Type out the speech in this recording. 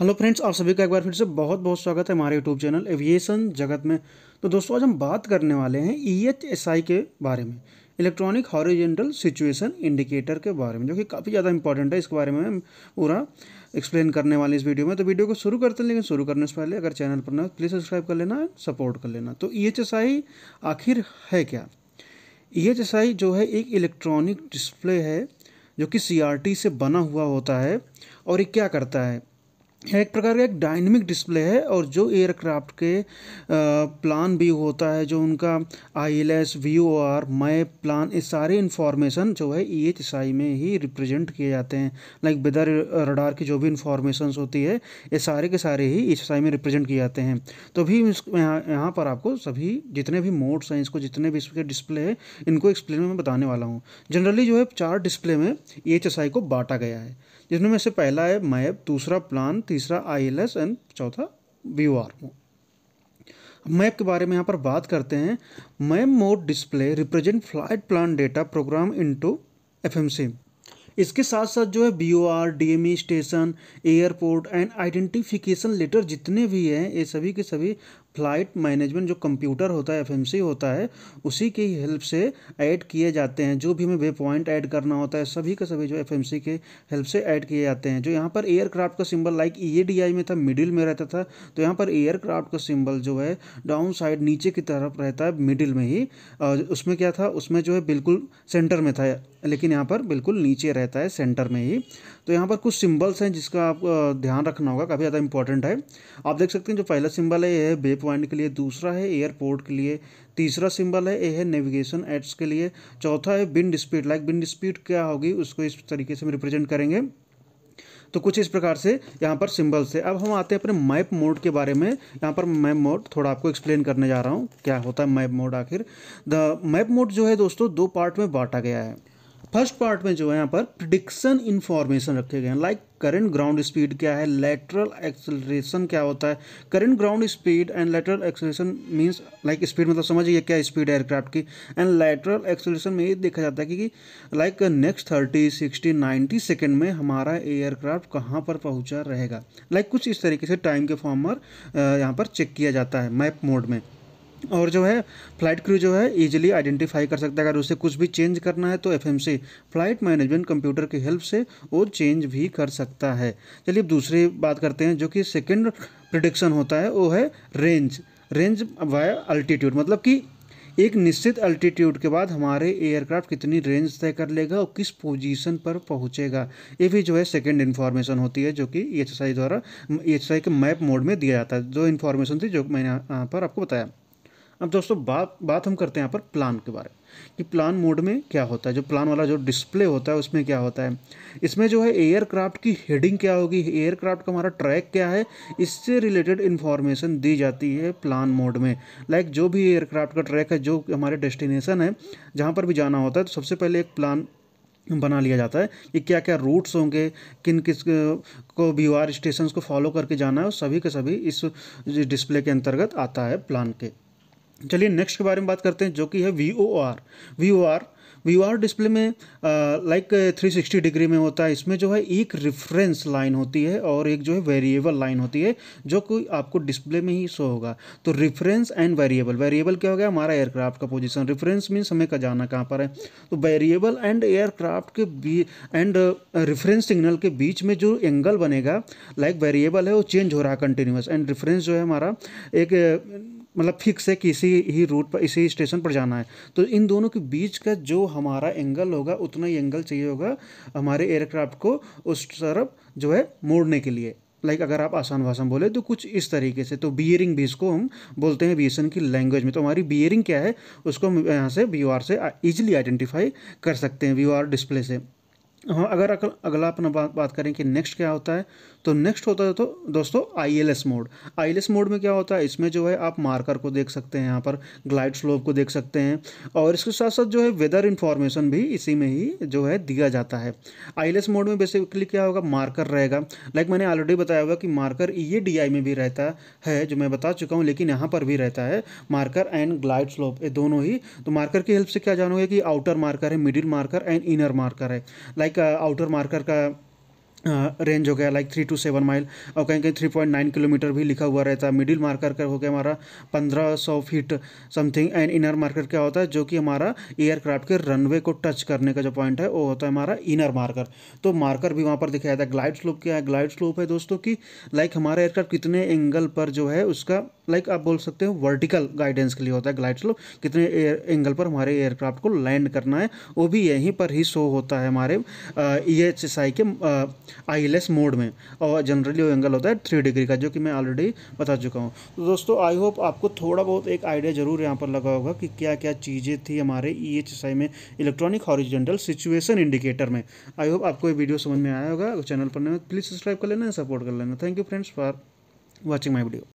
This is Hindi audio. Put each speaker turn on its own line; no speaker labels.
हेलो फ्रेंड्स आप सभी का एक बार फिर से बहुत बहुत स्वागत है हमारे यूट्यूब चैनल एविएशन जगत में तो दोस्तों आज हम बात करने वाले हैं ई e के बारे में इलेक्ट्रॉनिक हॉरिजेंटल सिचुएशन इंडिकेटर के बारे में जो कि काफ़ी ज़्यादा इंपॉर्टेंट है इसके बारे में पूरा एक्सप्लेन करने वाले इस वीडियो में तो वीडियो को शुरू करते हैं लेकिन शुरू करने से पहले अगर चैनल पर ना प्लीज़ सब्सक्राइब कर लेना सपोर्ट कर लेना तो ई e आखिर है क्या ई e जो है एक इलेक्ट्रॉनिक डिस्प्ले है जो कि सी से बना हुआ होता है और ये क्या करता है एक प्रकार का एक डायनेमिक डिस्प्ले है और जो एयरक्राफ्ट के प्लान भी होता है जो उनका आई एल एस व्यू और मैप प्लान ये सारे इन्फॉर्मेशन जो है ई एच आई में ही रिप्रेजेंट किए जाते हैं लाइक वेदर रडार की जो भी इन्फॉर्मेशन होती है ये सारे के सारे ही ई एच एस आई में रिप्रेजेंट किए जाते हैं तो भी यहाँ यहाँ पर आपको सभी जितने भी मोड्स हैं इसको जितने भी इसके डिस्प्ले है इनको एक्सप्लेन में बताने वाला हूँ जनरली जो है चार डिस्प्ले में ई एच एस आई को बांटा गया है जिसमें में से पहला है मैप दूसरा प्लान तीसरा आई एंड चौथा व्यू ओ मैप के बारे में यहाँ पर बात करते हैं map mode display represent flight plan data program into FMC इसके साथ साथ जो है B O R D M E station airport and identification letter जितने भी हैं ये सभी के सभी फ्लाइट मैनेजमेंट जो कंप्यूटर होता है एफएमसी होता है उसी की हेल्प से ऐड किए जाते हैं जो भी हमें वे पॉइंट ऐड करना होता है सभी का सभी जो एफएमसी के हेल्प से ऐड किए जाते हैं जो यहाँ पर एयरक्राफ्ट का सिंबल लाइक आई में था मिडिल में रहता था तो यहाँ पर एयरक्राफ्ट का सिंबल जो है डाउन साइड नीचे की तरफ रहता है मिडिल में ही उसमें क्या था उसमें जो है बिल्कुल सेंटर में था लेकिन यहाँ पर बिल्कुल नीचे रहता रहता है सेंटर में ही तो यहाँ पर कुछ सिंबल्स हैं जिसका आप ध्यान रखना होगा काफ़ी ज़्यादा इंपॉर्टेंट है आप देख सकते हैं जो पहला सिंबल है ये है बे पॉइंट के लिए दूसरा है एयरपोर्ट के लिए तीसरा सिंबल है ये है नेविगेशन एड्स के लिए चौथा है bin dispute like bin dispute क्या होगी उसको इस तरीके से हम रिप्रेजेंट करेंगे तो कुछ इस प्रकार से यहाँ पर सिंबल्स है अब हम आते हैं अपने मैप मोड के बारे में यहाँ पर मैप मोड थोड़ा आपको एक्सप्लेन करने जा रहा हूँ क्या होता है मैप मोड आखिर द मैप मोड जो है दोस्तों दो पार्ट में बांटा गया है फर्स्ट पार्ट में जो है यहाँ पर प्रिडिक्शन इन्फॉर्मेशन रखे गए हैं लाइक करंट ग्राउंड स्पीड क्या है लेटरल एक्सलेशन क्या होता है current ground speed and lateral acceleration means like speed मतलब समझिए क्या स्पीड है एयरक्राफ्ट की एंड लेटरल एक्सलेशन में ये देखा जाता है कि like next thirty sixty ninety second में हमारा एयरक्राफ्ट कहाँ पर पहुँचा रहेगा लाइक like, कुछ इस तरीके से टाइम के फॉर्म पर यहाँ पर चेक किया जाता है मैप मोड में और जो है फ्लाइट क्रू जो है इजीली आइडेंटिफाई कर सकता है अगर उसे कुछ भी चेंज करना है तो एफएमसी फ्लाइट मैनेजमेंट कंप्यूटर की हेल्प से वो चेंज भी कर सकता है चलिए अब दूसरी बात करते हैं जो कि सेकेंड प्रडिक्शन होता है वो है रेंज रेंज बाय अल्टीट्यूड मतलब कि एक निश्चित अल्टीट्यूड के बाद हमारे एयरक्राफ्ट कितनी रेंज तय कर लेगा और किस पोजीशन पर पहुंचेगा ये भी जो है सेकंड इन्फॉर्मेशन होती है जो कि ई e द्वारा ई e के मैप मोड में दिया जाता है जो इन्फॉर्मेशन थी जो मैंने यहाँ पर आपको बताया अब दोस्तों बात बात हम करते हैं यहाँ पर प्लान के बारे में कि प्लान मोड में क्या होता है जो प्लान वाला जो डिस्प्ले होता है उसमें क्या होता है इसमें जो है एयरक्राफ्ट की हेडिंग क्या होगी एयरक्राफ्ट का हमारा ट्रैक क्या है इससे रिलेटेड इन्फॉर्मेशन दी जाती है प्लान मोड में लाइक जो भी एयरक्राफ्ट का ट्रैक है जो हमारे डेस्टिनेशन है जहाँ पर भी जाना होता है तो सबसे पहले एक प्लान बना लिया जाता है कि क्या क्या रूट्स होंगे किन किस को बी आर स्टेशन को फॉलो करके जाना है और सभी के सभी इस डिस्प्ले के अंतर्गत आता है प्लान के चलिए नेक्स्ट के बारे में बात करते हैं जो कि है V O R V O R V O R display में लाइक थ्री सिक्सटी डिग्री में होता है इसमें जो है एक रेफरेंस लाइन होती है और एक जो है वेरिएबल लाइन होती है जो कि आपको डिस्प्ले में ही शो होगा तो रेफरेंस एंड वेरिएबल वेरिएबल क्या हो गया हमारा एयरक्राफ्ट का पोजीशन रेफरेंस मीन्स हमें का जाना कहाँ पर है तो वेरिएबल एंड एयरक्राफ्ट के बी एंड रेफरेंस सिग्नल के बीच में जो एंगल बनेगा लाइक like वेरिएबल है वो चेंज हो रहा है कंटिन्यूस एंड रेफरेंस जो है हमारा एक uh, मतलब फिक्स है कि इसी ही रूट पर इसी स्टेशन पर जाना है तो इन दोनों के बीच का जो हमारा एंगल होगा उतना ही एंगल चाहिए होगा हमारे एयरक्राफ्ट को उस तरफ जो है मोड़ने के लिए लाइक अगर आप आसान भाषा में बोले तो कुछ इस तरीके से तो बियरिंग भी इसको हम बोलते हैं बी की लैंग्वेज में तो हमारी बियरिंग क्या है उसको हम यहाँ से वी से ईजिली आइडेंटिफाई कर सकते हैं वी डिस्प्ले से हाँ अगर अगला अपना बात बात करें कि नेक्स्ट क्या होता है तो नेक्स्ट होता है तो दोस्तों आईएलएस मोड आईएलएस मोड में क्या होता है इसमें जो है आप मार्कर को देख सकते हैं यहाँ पर ग्लाइड स्लोप को देख सकते हैं और इसके साथ साथ जो है वेदर इन्फॉर्मेशन भी इसी में ही जो है दिया जाता है आईएलएस मोड में बेसिकली क्या होगा मार्कर रहेगा लाइक मैंने ऑलरेडी बताया हुआ कि मार्कर ये डी में भी रहता है जो मैं बता चुका हूँ लेकिन यहाँ पर भी रहता है मार्कर एंड ग्लाइड स्लोप ये दोनों ही तो मार्कर की हेल्प से क्या जानोगे कि आउटर मार्कर है middle marker and inner marker है लाइक आउटर मार्कर का रेंज हो गया like three two seven mile और कहीं कहीं थ्री पॉइंट नाइन किलोमीटर भी लिखा हुआ रहता है मिडिल मार्कर का हो गया हमारा पंद्रह सौ feet something and inner marker क्या होता है जो कि हमारा एयरक्राफ्ट के रनवे को टच करने का जो पॉइंट है वो होता है हमारा इनर मार्कर तो मार्कर भी वहाँ पर दिखाया जाता है ग्लाइड स्लोप क्या है ग्लाइड स्लोप है दोस्तों की लाइक हमारा एयरक्राफ्ट कितने एंगल पर जो है उसका लाइक आप बोल सकते हो वर्टिकल गाइडेंस के लिए होता है ग्लाइड स्लोप कितने एंगल पर हमारे एयरक्राफ्ट को लैंड करना है वो भी यहीं पर ही शो होता है हमारे ई एच एस आई के आईलेस मोड में और जनरली वो एंगल होता है थ्री डिग्री का जो कि मैं ऑलरेडी बता चुका हूँ तो दोस्तों आई होप आपको थोड़ा बहुत एक आइडिया ज़रूर यहाँ पर लगा होगा कि क्या क्या चीज़ें थी हमारे ई e में इलेक्ट्रॉनिक हॉरिजेंटल सिचुएसन इंडिकेटर में आई होप आपको ये वीडियो समझ में आया होगा चैनल पर प्लीज़ सब्सक्राइब तो कर लेना सपोर्ट कर लेना thank you friends for watching my video